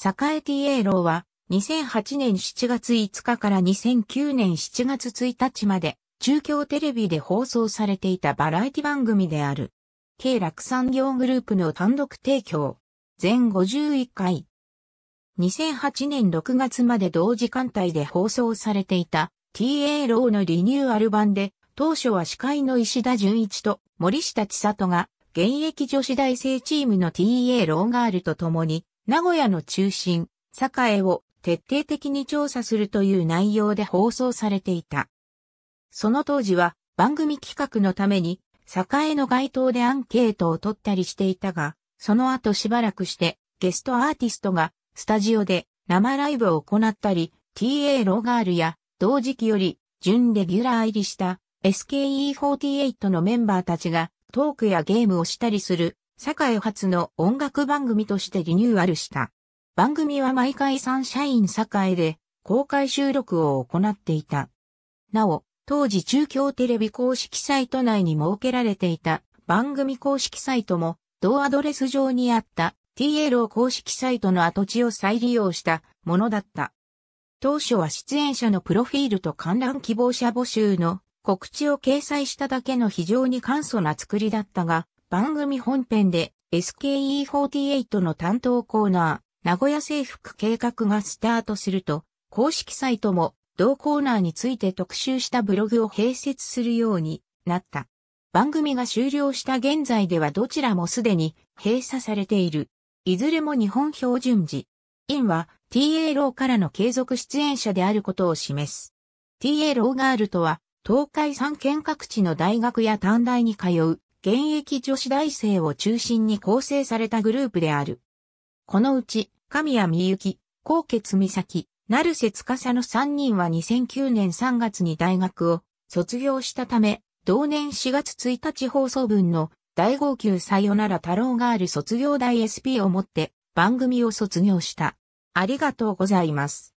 栄 TA ーは、2008年7月5日から2009年7月1日まで、中京テレビで放送されていたバラエティ番組である。経落産業グループの単独提供。全51回。2008年6月まで同時間帯で放送されていた TA ローのリニューアル版で、当初は司会の石田純一と森下千里が現役女子大生チームの TA ローガールと共に名古屋の中心、栄を徹底的に調査するという内容で放送されていた。その当時は番組企画のために、栄の街頭でアンケートを取ったりしていたが、その後しばらくしてゲストアーティストがスタジオで生ライブを行ったり、TA ロガールや同時期より準レギュラー入りした SKE48 のメンバーたちがトークやゲームをしたりする栄初の音楽番組としてリニューアルした。番組は毎回サンシャイン栄で公開収録を行っていた。なお、当時中京テレビ公式サイト内に設けられていた番組公式サイトも同アドレス上にあった t l 公式サイトの跡地を再利用したものだった。当初は出演者のプロフィールと観覧希望者募集の告知を掲載しただけの非常に簡素な作りだったが、番組本編で SKE48 の担当コーナー、名古屋制服計画がスタートすると、公式サイトも同コーナーについて特集したブログを併設するようになった。番組が終了した現在ではどちらもすでに閉鎖されている。いずれも日本標準時。インは TA ローからの継続出演者であることを示す。TA ローガールとは東海3県各地の大学や短大に通う現役女子大生を中心に構成されたグループである。このうち、神谷美幸、高傑美咲、成瀬司の3人は2009年3月に大学を卒業したため、同年4月1日放送分の大号泣さよなら太郎がある卒業大 SP をもって番組を卒業した。ありがとうございます。